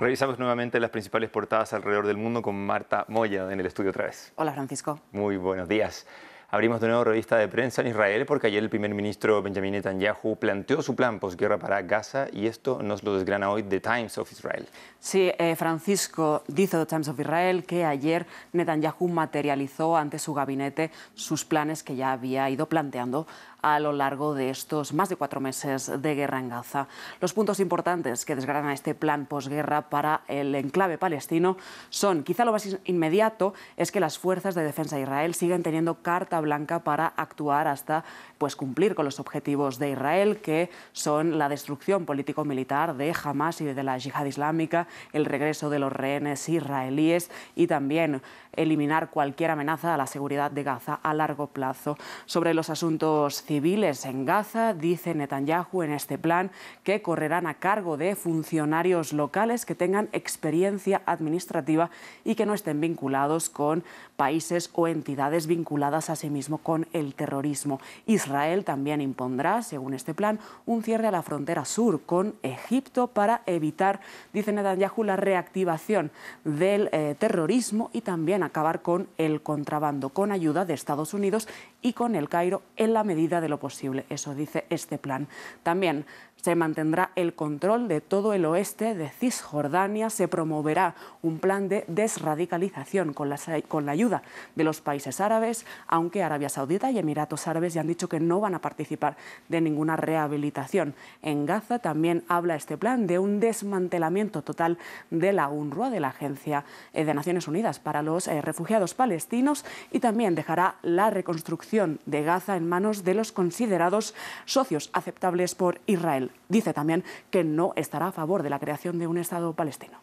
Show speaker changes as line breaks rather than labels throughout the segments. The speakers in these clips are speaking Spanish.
Revisamos nuevamente las principales portadas alrededor del mundo con Marta Moya en el estudio otra vez. Hola Francisco. Muy buenos días. Abrimos de nuevo revista de prensa en Israel porque ayer el primer ministro Benjamin Netanyahu planteó su plan posguerra para Gaza y esto nos lo desgrana hoy The Times of Israel.
Sí, eh, Francisco, dice The Times of Israel que ayer Netanyahu materializó ante su gabinete sus planes que ya había ido planteando a lo largo de estos más de cuatro meses de guerra en Gaza. Los puntos importantes que desgrana este plan posguerra para el enclave palestino son, quizá lo más inmediato, es que las fuerzas de defensa de Israel siguen teniendo carta Blanca para actuar hasta pues, cumplir con los objetivos de Israel, que son la destrucción político-militar de Hamas y de la yihad islámica, el regreso de los rehenes israelíes y también eliminar cualquier amenaza a la seguridad de Gaza a largo plazo. Sobre los asuntos civiles en Gaza, dice Netanyahu en este plan que correrán a cargo de funcionarios locales que tengan experiencia administrativa y que no estén vinculados con países o entidades vinculadas a sí mismo con el terrorismo. Israel también impondrá, según este plan, un cierre a la frontera sur con Egipto para evitar, dice Netanyahu, la reactivación del eh, terrorismo y también acabar con el contrabando con ayuda de Estados Unidos y con el Cairo en la medida de lo posible. Eso dice este plan. También se mantendrá el control de todo el oeste de Cisjordania, se promoverá un plan de desradicalización con la, con la ayuda de los países árabes, aunque Arabia Saudita y Emiratos Árabes ya han dicho que no van a participar de ninguna rehabilitación. En Gaza también habla este plan de un desmantelamiento total de la UNRWA, de la Agencia de Naciones Unidas para los eh, Refugiados Palestinos, y también dejará la reconstrucción de Gaza en manos de los considerados socios aceptables por Israel. Dice también que no estará a favor de la creación de un Estado palestino.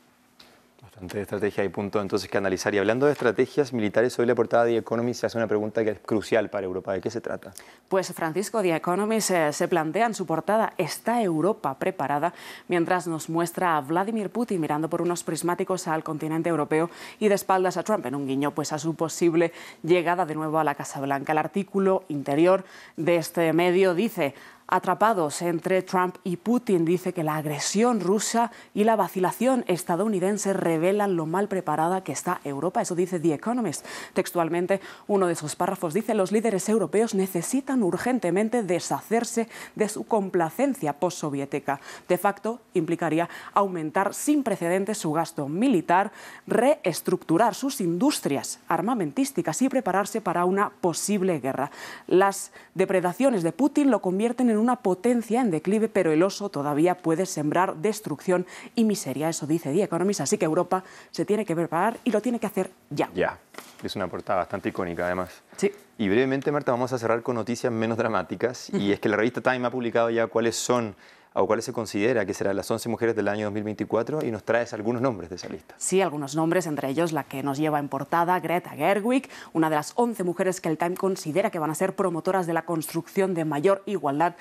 Bastante estrategia y punto entonces que analizar. Y hablando de estrategias militares, hoy la portada de The se hace una pregunta que es crucial para Europa. ¿De qué se trata?
Pues Francisco, The Economist eh, se plantea en su portada, ¿está Europa preparada? Mientras nos muestra a Vladimir Putin mirando por unos prismáticos al continente europeo y de espaldas a Trump en un guiño pues a su posible llegada de nuevo a la Casa Blanca. El artículo interior de este medio dice, atrapados entre Trump y Putin. Dice que la agresión rusa y la vacilación estadounidense revelan lo mal preparada que está Europa. Eso dice The Economist. Textualmente, uno de sus párrafos dice, los líderes europeos necesitan urgentemente deshacerse de su complacencia postsoviética. De facto, implicaría aumentar sin precedentes su gasto militar, reestructurar sus industrias armamentísticas y prepararse para una posible guerra. Las depredaciones de Putin lo convierten en una potencia en declive, pero el oso todavía puede sembrar destrucción y miseria. Eso dice The Economist, así que Europa se tiene que preparar y lo tiene que hacer ya.
Ya, es una portada bastante icónica además. Sí. Y brevemente, Marta, vamos a cerrar con noticias menos dramáticas, y es que la revista Time ha publicado ya cuáles son a cuáles se considera que serán las 11 mujeres del año 2024 y nos traes algunos nombres de esa lista.
Sí, algunos nombres, entre ellos la que nos lleva en portada, Greta Gerwig, una de las 11 mujeres que el Time considera que van a ser promotoras de la construcción de mayor igualdad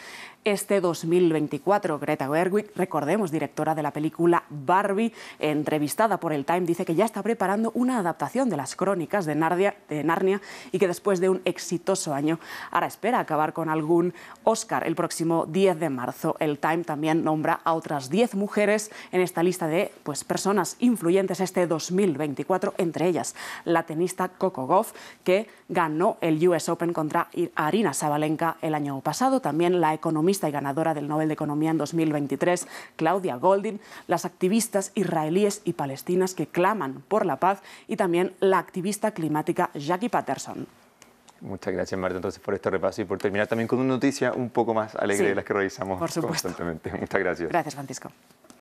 este 2024. Greta Gerwig, recordemos, directora de la película Barbie, entrevistada por el Time, dice que ya está preparando una adaptación de las crónicas de, Narnia de Narnia y que después de un exitoso año ahora espera acabar con algún Oscar el próximo 10 de marzo. El Time también nombra a otras 10 mujeres en esta lista de pues, personas influyentes este 2024, entre ellas la tenista Coco Goff, que ganó el US Open contra Arina Sabalenka el año pasado, también la economista y ganadora del Nobel de Economía en 2023, Claudia Goldin, las activistas israelíes y palestinas que claman por la paz y también la activista climática Jackie Patterson.
Muchas gracias, Marta, entonces, por este repaso y por terminar también con una noticia un poco más alegre de las que revisamos constantemente. Muchas gracias.
Gracias, Francisco.